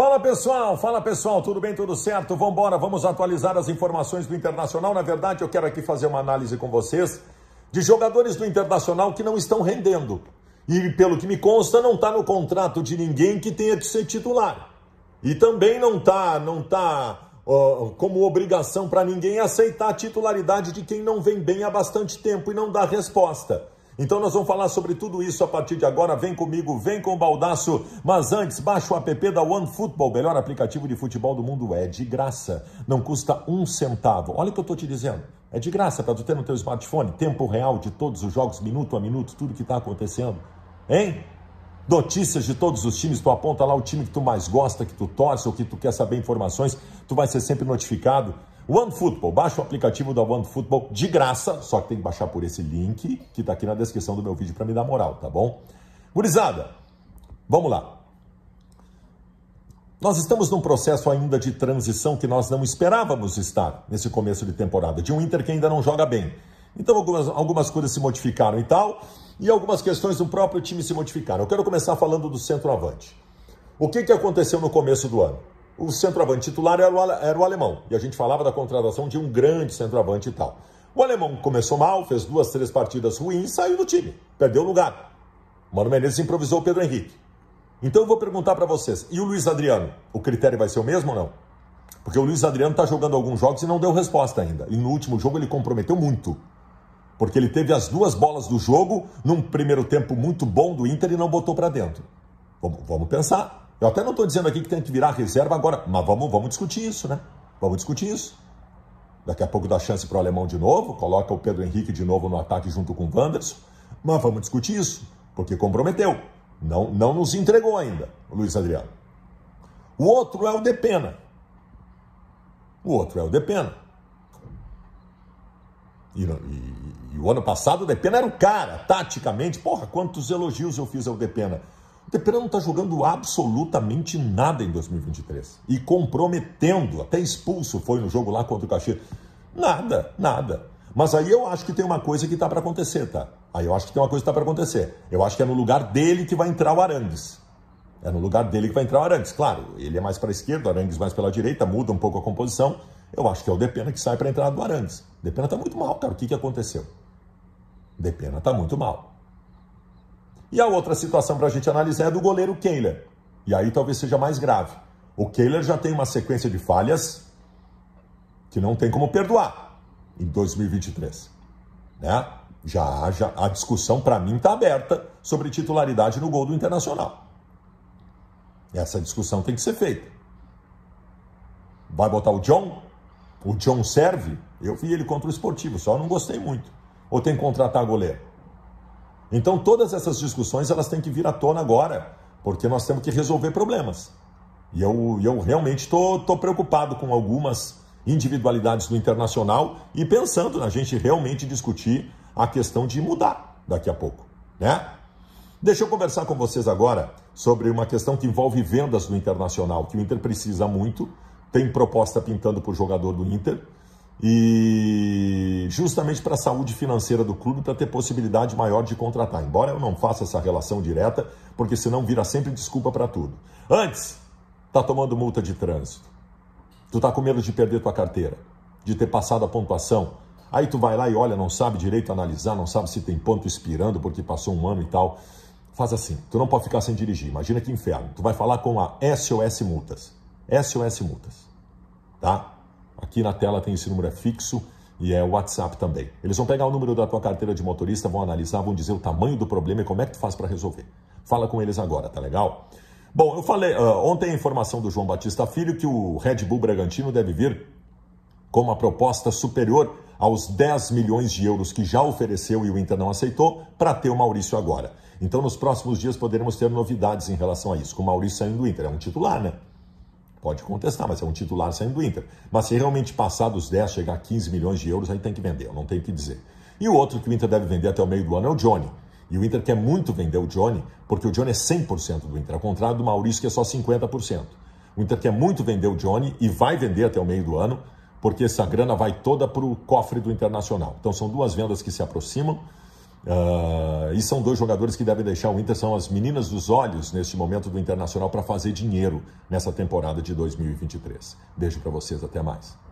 Fala pessoal, fala pessoal, tudo bem, tudo certo? Vamos embora, vamos atualizar as informações do Internacional. Na verdade, eu quero aqui fazer uma análise com vocês de jogadores do Internacional que não estão rendendo. E pelo que me consta, não está no contrato de ninguém que tenha que ser titular. E também não está não tá, como obrigação para ninguém aceitar a titularidade de quem não vem bem há bastante tempo e não dá resposta. Então nós vamos falar sobre tudo isso a partir de agora. Vem comigo, vem com o baldaço. Mas antes, baixa o app da OneFootball, melhor aplicativo de futebol do mundo. É de graça, não custa um centavo. Olha o que eu estou te dizendo. É de graça para tu ter no teu smartphone tempo real de todos os jogos, minuto a minuto, tudo que está acontecendo. Hein? Notícias de todos os times, tu aponta lá o time que tu mais gosta, que tu torce ou que tu quer saber informações, tu vai ser sempre notificado. OneFootball, baixa o aplicativo da OneFootball de graça, só que tem que baixar por esse link que está aqui na descrição do meu vídeo para me dar moral, tá bom? Gurizada, vamos lá. Nós estamos num processo ainda de transição que nós não esperávamos estar nesse começo de temporada, de um Inter que ainda não joga bem. Então algumas, algumas coisas se modificaram e tal, e algumas questões do próprio time se modificaram. Eu quero começar falando do centroavante. O que, que aconteceu no começo do ano? o centroavante titular era o, era o alemão. E a gente falava da contratação de um grande centroavante e tal. O alemão começou mal, fez duas, três partidas ruins, saiu do time, perdeu o lugar. O Mano Menezes improvisou o Pedro Henrique. Então eu vou perguntar para vocês, e o Luiz Adriano? O critério vai ser o mesmo ou não? Porque o Luiz Adriano está jogando alguns jogos e não deu resposta ainda. E no último jogo ele comprometeu muito. Porque ele teve as duas bolas do jogo num primeiro tempo muito bom do Inter e não botou para dentro. Vamos, vamos pensar. Eu até não estou dizendo aqui que tem que virar reserva agora, mas vamos, vamos discutir isso, né? Vamos discutir isso. Daqui a pouco dá chance para o alemão de novo, coloca o Pedro Henrique de novo no ataque junto com o Wanderson. Mas vamos discutir isso, porque comprometeu. Não, não nos entregou ainda, o Luiz Adriano. O outro é o Depena. O outro é o Depena. E, e, e o ano passado o Depena era o cara, taticamente. Porra, quantos elogios eu fiz ao Depena Teperão não está jogando absolutamente nada em 2023 e comprometendo, até expulso foi no jogo lá contra o Caxias. Nada, nada. Mas aí eu acho que tem uma coisa que está para acontecer, tá? Aí eu acho que tem uma coisa que está para acontecer. Eu acho que é no lugar dele que vai entrar o Arangues. É no lugar dele que vai entrar o Arangues. Claro, ele é mais para a esquerda, o Arangues mais pela direita, muda um pouco a composição. Eu acho que é o Depena que sai para a entrada do Arangues. Depena está muito mal, cara. O que, que aconteceu? Depena está muito mal. E a outra situação para a gente analisar é do goleiro Kehler. E aí talvez seja mais grave. O Kehler já tem uma sequência de falhas que não tem como perdoar em 2023. Né? Já, já a discussão para mim está aberta sobre titularidade no gol do Internacional. Essa discussão tem que ser feita. Vai botar o John? O John serve? Eu vi ele contra o esportivo, só não gostei muito. Ou tem que contratar goleiro? Então todas essas discussões elas têm que vir à tona agora, porque nós temos que resolver problemas. E eu, eu realmente estou preocupado com algumas individualidades do internacional e pensando na gente realmente discutir a questão de mudar daqui a pouco, né? Deixa eu conversar com vocês agora sobre uma questão que envolve vendas do internacional, que o Inter precisa muito, tem proposta pintando para o jogador do Inter, e justamente para a saúde financeira do clube, para ter possibilidade maior de contratar. Embora eu não faça essa relação direta, porque senão vira sempre desculpa para tudo. Antes, tá tomando multa de trânsito. Tu tá com medo de perder tua carteira, de ter passado a pontuação. Aí tu vai lá e olha, não sabe direito analisar, não sabe se tem ponto expirando porque passou um ano e tal. Faz assim, tu não pode ficar sem dirigir. Imagina que inferno. Tu vai falar com a SOS Multas. SOS Multas. Tá? Aqui na tela tem esse número é fixo e é o WhatsApp também. Eles vão pegar o número da tua carteira de motorista, vão analisar, vão dizer o tamanho do problema e como é que tu faz para resolver. Fala com eles agora, tá legal? Bom, eu falei, uh, ontem a informação do João Batista Filho que o Red Bull Bragantino deve vir com uma proposta superior aos 10 milhões de euros que já ofereceu e o Inter não aceitou para ter o Maurício agora. Então, nos próximos dias poderemos ter novidades em relação a isso, com o Maurício saindo do Inter, é um titular, né? Pode contestar, mas é um titular saindo do Inter. Mas se realmente passar dos 10, chegar a 15 milhões de euros, aí tem que vender, eu não tenho o que dizer. E o outro que o Inter deve vender até o meio do ano é o Johnny. E o Inter quer muito vender o Johnny, porque o Johnny é 100% do Inter, ao contrário do Maurício, que é só 50%. O Inter quer muito vender o Johnny e vai vender até o meio do ano, porque essa grana vai toda para o cofre do Internacional. Então são duas vendas que se aproximam. Uh e são dois jogadores que devem deixar o Inter, são as meninas dos olhos neste momento do Internacional para fazer dinheiro nessa temporada de 2023. Beijo para vocês, até mais.